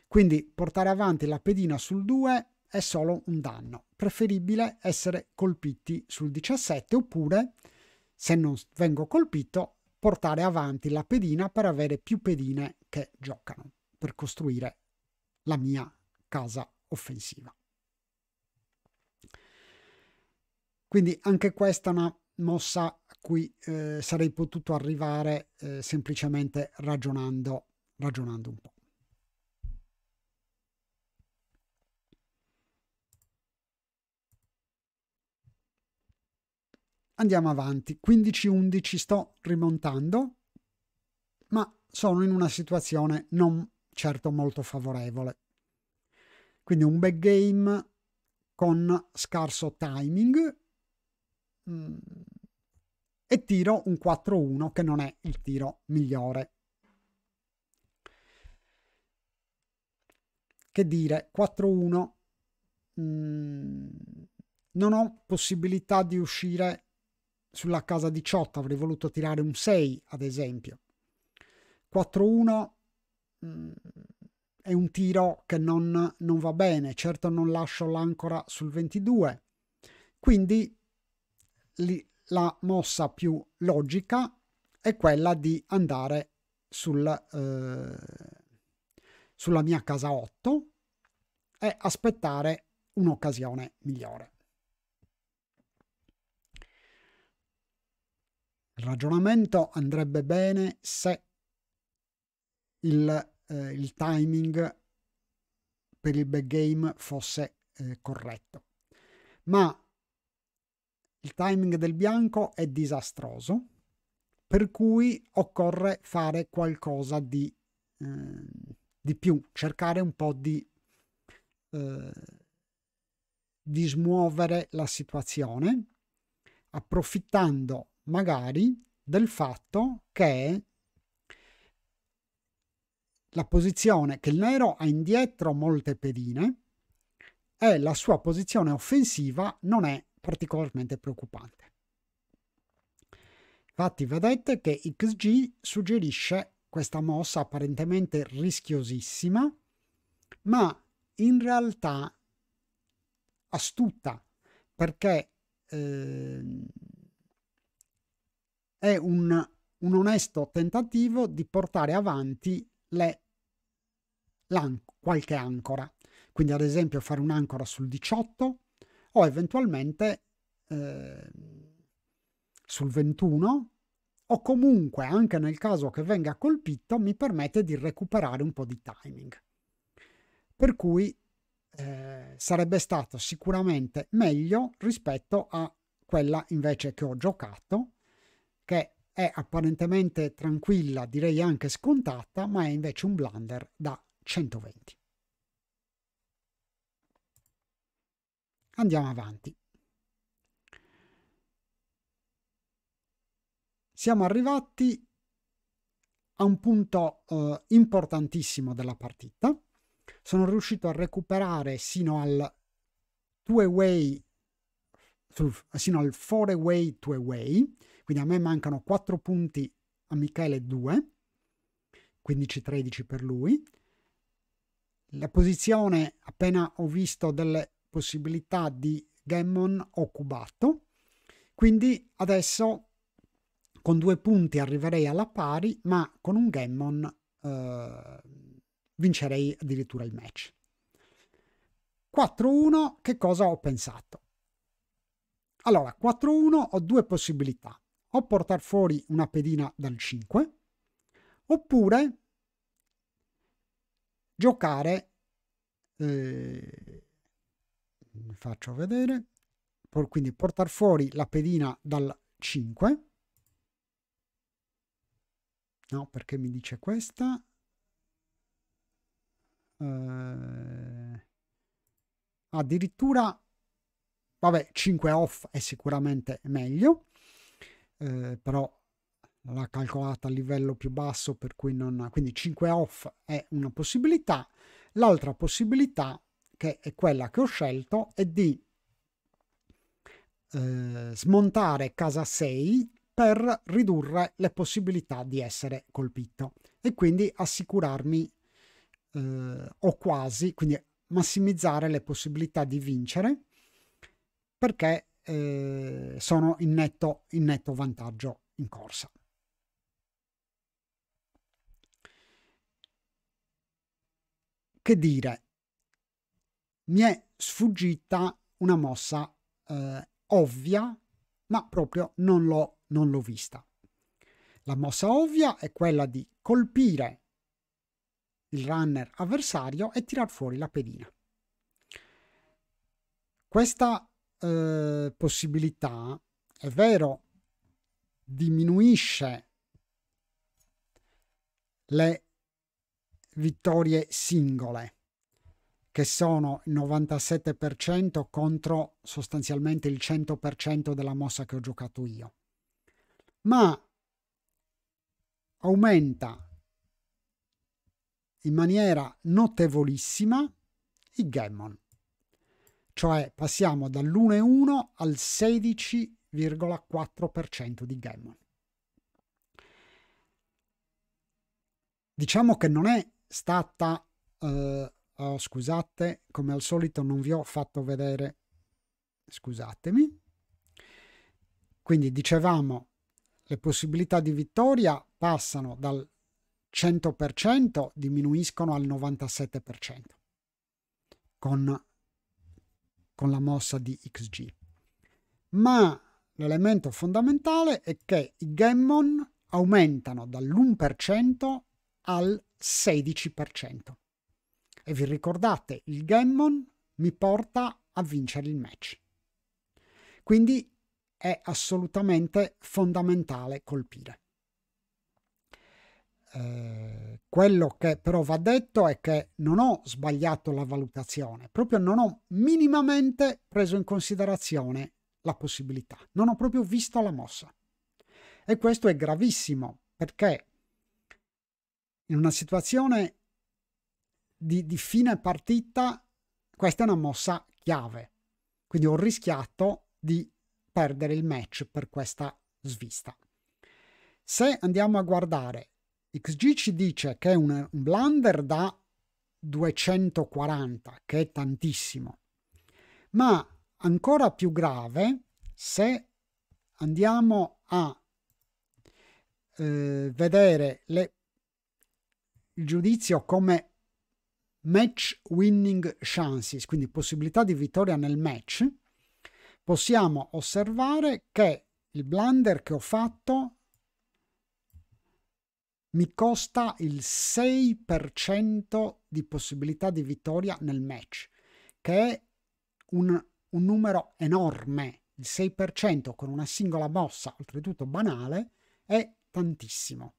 Quindi portare avanti la pedina sul 2 è solo un danno. Preferibile essere colpiti sul 17 oppure, se non vengo colpito, portare avanti la pedina per avere più pedine che giocano per costruire la mia casa offensiva. Quindi anche questa è una mossa a cui eh, sarei potuto arrivare eh, semplicemente ragionando, ragionando un po'. Andiamo avanti, 15-11 sto rimontando, ma sono in una situazione non certo molto favorevole. Quindi un back game con scarso timing mm. e tiro un 4-1 che non è il tiro migliore. Che dire, 4-1 mm, non ho possibilità di uscire sulla casa 18, avrei voluto tirare un 6 ad esempio. 4-1 mh, mm, è un tiro che non, non va bene, certo non lascio l'ancora sul 22, quindi li, la mossa più logica è quella di andare sul, eh, sulla mia casa 8 e aspettare un'occasione migliore. Il ragionamento andrebbe bene se il eh, il timing per il backgame fosse eh, corretto. Ma il timing del bianco è disastroso, per cui occorre fare qualcosa di, eh, di più, cercare un po' di, eh, di smuovere la situazione, approfittando magari del fatto che la posizione che il nero ha indietro molte pedine e la sua posizione offensiva non è particolarmente preoccupante. Infatti vedete che XG suggerisce questa mossa apparentemente rischiosissima, ma in realtà astuta, perché eh, è un, un onesto tentativo di portare avanti le, an qualche ancora. Quindi ad esempio fare un'ancora sul 18 o eventualmente eh, sul 21 o comunque anche nel caso che venga colpito mi permette di recuperare un po' di timing. Per cui eh, sarebbe stato sicuramente meglio rispetto a quella invece che ho giocato che è apparentemente tranquilla, direi anche scontata, ma è invece un blunder da 120. Andiamo avanti. Siamo arrivati a un punto eh, importantissimo della partita. Sono riuscito a recuperare sino al two-way sino al 4 away to away, quindi a me mancano 4 punti a Michele 2, 15-13 per lui. La posizione appena ho visto delle possibilità di Gammon ho cubato, quindi adesso con due punti arriverei alla pari, ma con un Gammon eh, vincerei addirittura il match. 4-1, che cosa ho pensato? Allora, 4-1 ho due possibilità. O portare fuori una pedina dal 5, oppure giocare... Eh, faccio vedere. Quindi portare fuori la pedina dal 5. No, perché mi dice questa? Eh, addirittura Vabbè, 5 off è sicuramente meglio, eh, però l'ha calcolata a livello più basso, per cui non... Quindi 5 off è una possibilità. L'altra possibilità, che è quella che ho scelto, è di eh, smontare casa 6 per ridurre le possibilità di essere colpito e quindi assicurarmi eh, o quasi, quindi massimizzare le possibilità di vincere perché eh, sono in netto, in netto vantaggio in corsa. Che dire, mi è sfuggita una mossa eh, ovvia, ma proprio non l'ho, non l'ho vista. La mossa ovvia è quella di colpire il runner avversario e tirar fuori la pedina. Questa eh, possibilità, è vero, diminuisce le vittorie singole, che sono il 97% contro sostanzialmente il 100% della mossa che ho giocato io, ma aumenta in maniera notevolissima i Gammon cioè passiamo dall'1,1 al 16,4% di gamma. Diciamo che non è stata, eh, oh, scusate, come al solito non vi ho fatto vedere, scusatemi. Quindi dicevamo, le possibilità di vittoria passano dal 100%, diminuiscono al 97%, con con la mossa di XG. Ma l'elemento fondamentale è che i gammon aumentano dall'1% al 16%. E vi ricordate, il gammon mi porta a vincere il match. Quindi è assolutamente fondamentale colpire. Eh, quello che però va detto è che non ho sbagliato la valutazione, proprio non ho minimamente preso in considerazione la possibilità, non ho proprio visto la mossa. E questo è gravissimo perché in una situazione di, di fine partita questa è una mossa chiave, quindi ho rischiato di perdere il match per questa svista. Se andiamo a guardare XG ci dice che un, un blunder da 240, che è tantissimo, ma ancora più grave se andiamo a eh, vedere le, il giudizio come match winning chances, quindi possibilità di vittoria nel match, possiamo osservare che il blunder che ho fatto mi costa il 6% di possibilità di vittoria nel match, che è un, un numero enorme. Il 6% con una singola mossa, oltretutto banale, è tantissimo.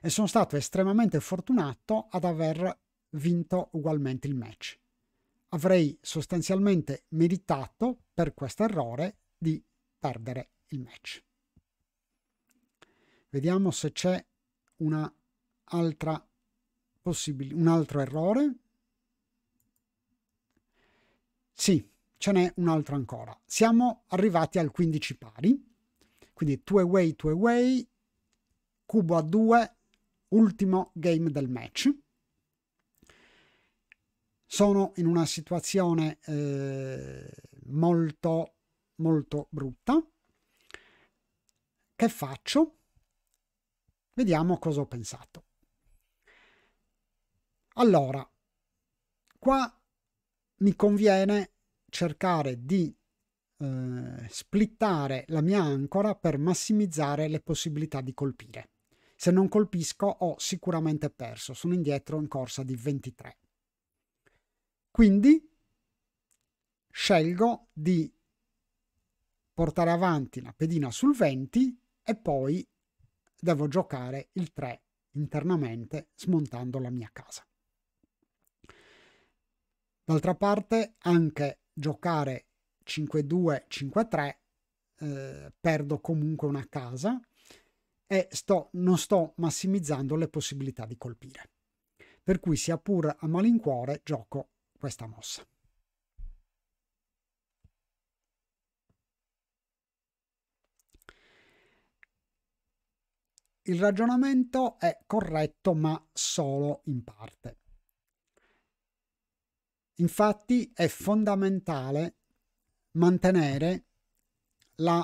E sono stato estremamente fortunato ad aver vinto ugualmente il match. Avrei sostanzialmente meritato per questo errore di perdere il match. Vediamo se c'è una altra possibilità, un altro errore. Sì, ce n'è un altro ancora. Siamo arrivati al 15 pari, quindi 2 way, 2 way, cubo a 2, ultimo game del match. Sono in una situazione eh, molto, molto brutta. Che faccio? Vediamo cosa ho pensato. Allora, qua mi conviene cercare di eh, splittare la mia ancora per massimizzare le possibilità di colpire. Se non colpisco ho sicuramente perso, sono indietro in corsa di 23. Quindi scelgo di portare avanti la pedina sul 20 e poi devo giocare il 3 internamente smontando la mia casa. D'altra parte, anche giocare 5-2, 5-3, eh, perdo comunque una casa e sto, non sto massimizzando le possibilità di colpire. Per cui, sia pur a malincuore, gioco questa mossa. il ragionamento è corretto ma solo in parte. Infatti è fondamentale mantenere la,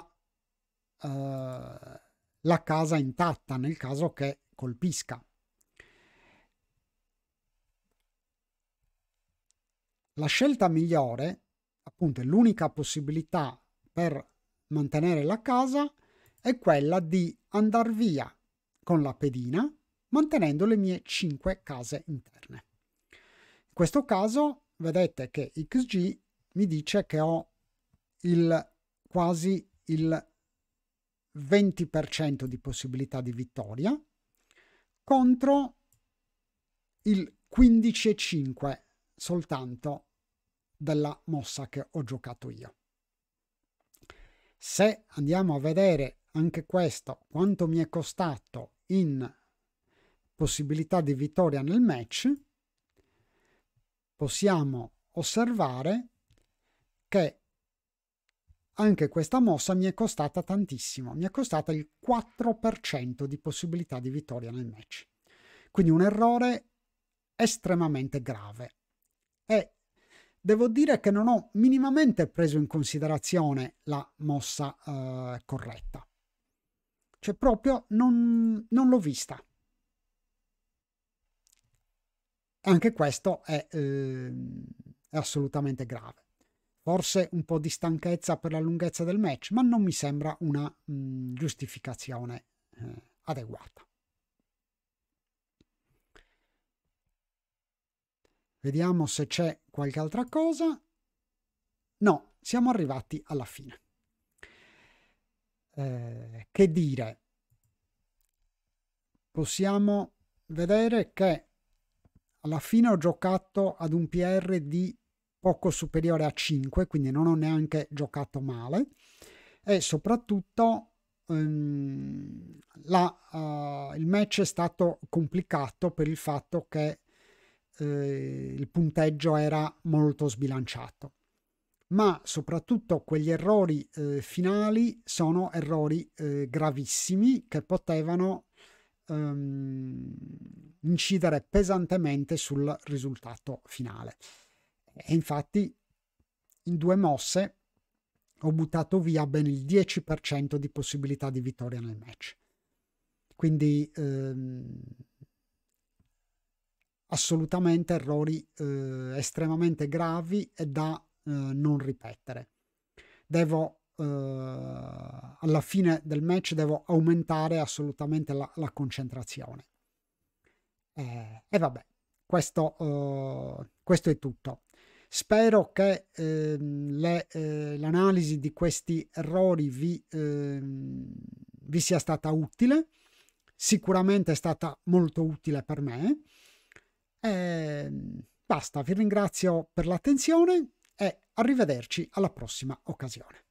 uh, la casa intatta nel caso che colpisca. La scelta migliore, appunto, l'unica possibilità per mantenere la casa è quella di andare via con la pedina, mantenendo le mie 5 case interne. In questo caso vedete che XG mi dice che ho il, quasi il 20% di possibilità di vittoria contro il 15,5 soltanto della mossa che ho giocato io. Se andiamo a vedere anche questo, quanto mi è costato in possibilità di vittoria nel match, possiamo osservare che anche questa mossa mi è costata tantissimo, mi è costata il 4% di possibilità di vittoria nel match. Quindi un errore estremamente grave. E devo dire che non ho minimamente preso in considerazione la mossa eh, corretta. Cioè proprio non, non l'ho vista. Anche questo è, eh, è assolutamente grave. Forse un po' di stanchezza per la lunghezza del match, ma non mi sembra una mh, giustificazione eh, adeguata. Vediamo se c'è qualche altra cosa. No, siamo arrivati alla fine. Eh, che dire? Possiamo vedere che alla fine ho giocato ad un PR di poco superiore a 5, quindi non ho neanche giocato male e soprattutto ehm, la, uh, il match è stato complicato per il fatto che eh, il punteggio era molto sbilanciato ma soprattutto quegli errori eh, finali sono errori eh, gravissimi che potevano ehm, incidere pesantemente sul risultato finale. E infatti in due mosse ho buttato via ben il 10% di possibilità di vittoria nel match. Quindi ehm, assolutamente errori eh, estremamente gravi e da eh, non ripetere. Devo eh, alla fine del match devo aumentare assolutamente la, la concentrazione. Eh, e vabbè, questo, eh, questo, è tutto. Spero che ehm, eh, l'analisi di questi errori vi, ehm, vi, sia stata utile. Sicuramente è stata molto utile per me. Ehm, basta, vi ringrazio per l'attenzione Arrivederci alla prossima occasione.